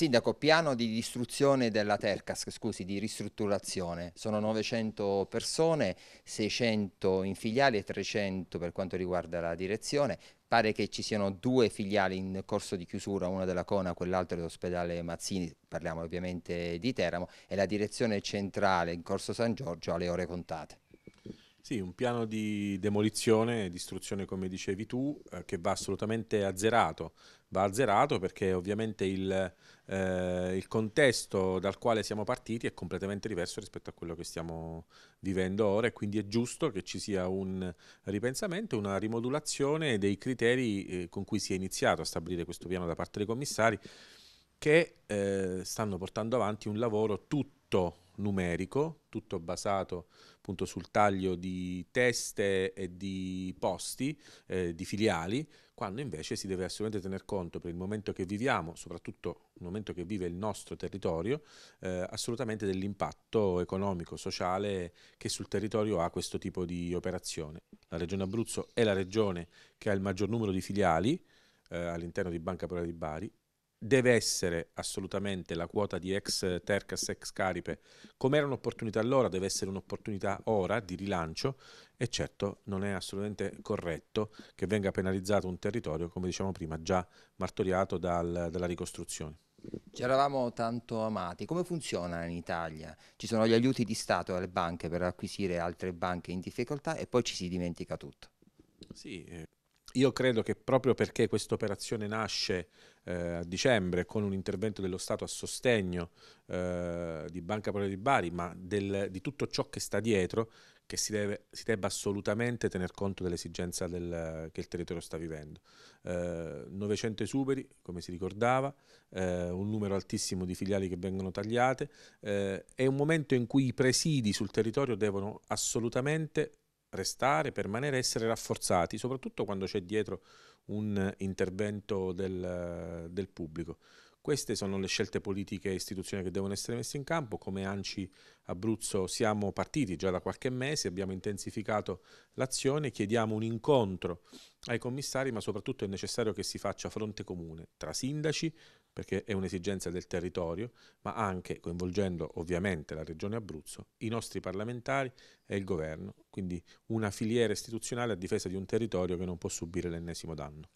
Sindaco, piano di distruzione della Tercas, scusi, di ristrutturazione. Sono 900 persone, 600 in filiali e 300 per quanto riguarda la direzione. Pare che ci siano due filiali in corso di chiusura, una della Cona, quell'altra dell'ospedale Mazzini, parliamo ovviamente di Teramo, e la direzione centrale in corso San Giorgio alle ore contate. Sì, un piano di demolizione e distruzione, come dicevi tu, eh, che va assolutamente azzerato. Va azzerato perché ovviamente il, eh, il, contesto dal quale siamo partiti è completamente diverso rispetto a quello che stiamo vivendo ora e quindi è giusto che ci sia un ripensamento, una rimodulazione dei criteri eh, con cui si è iniziato a stabilire questo piano da parte dei commissari che eh, stanno portando avanti un lavoro tutto tutto numerico, tutto basato appunto sul taglio di teste e di posti, eh, di filiali, quando invece si deve assolutamente tener conto per il momento che viviamo, soprattutto il momento che vive il nostro territorio, eh, assolutamente dell'impatto economico, sociale che sul territorio ha questo tipo di operazione. La Regione Abruzzo è la regione che ha il maggior numero di filiali eh, all'interno di Banca Popolare di Bari, deve essere assolutamente la quota di ex Tercas, ex Caripe, come era un'opportunità allora, deve essere un'opportunità ora di rilancio e certo non è assolutamente corretto che venga penalizzato un territorio, come diciamo prima, già martoriato dal, dalla ricostruzione. Ci eravamo tanto amati. Come funziona in Italia? Ci sono gli aiuti di Stato alle banche per acquisire altre banche in difficoltà e poi ci si dimentica tutto. Sì, eh, io credo che proprio perché questa operazione nasce eh, a dicembre con un intervento dello Stato a sostegno eh, di Banca Popolare di Bari, ma del, di tutto ciò che sta dietro, che si, deve, si debba assolutamente tener conto dell'esigenza del, che il territorio sta vivendo. Eh, 900 esuberi, come si ricordava, eh, un numero altissimo di filiali che vengono tagliate, eh, è un momento in cui i presidi sul territorio devono assolutamente restare, permanere, essere rafforzati, soprattutto quando c'è dietro un intervento del, del pubblico. Queste sono le scelte politiche e istituzioni che devono essere messe in campo. Come ANCI Abruzzo siamo partiti già da qualche mese, abbiamo intensificato l'azione, chiediamo un incontro ai commissari, ma soprattutto è necessario che si faccia fronte comune tra sindaci, perché è un'esigenza del territorio, ma anche coinvolgendo ovviamente la Regione Abruzzo, i nostri parlamentari e il governo. Quindi una filiera istituzionale a difesa di un territorio che non può subire l'ennesimo danno.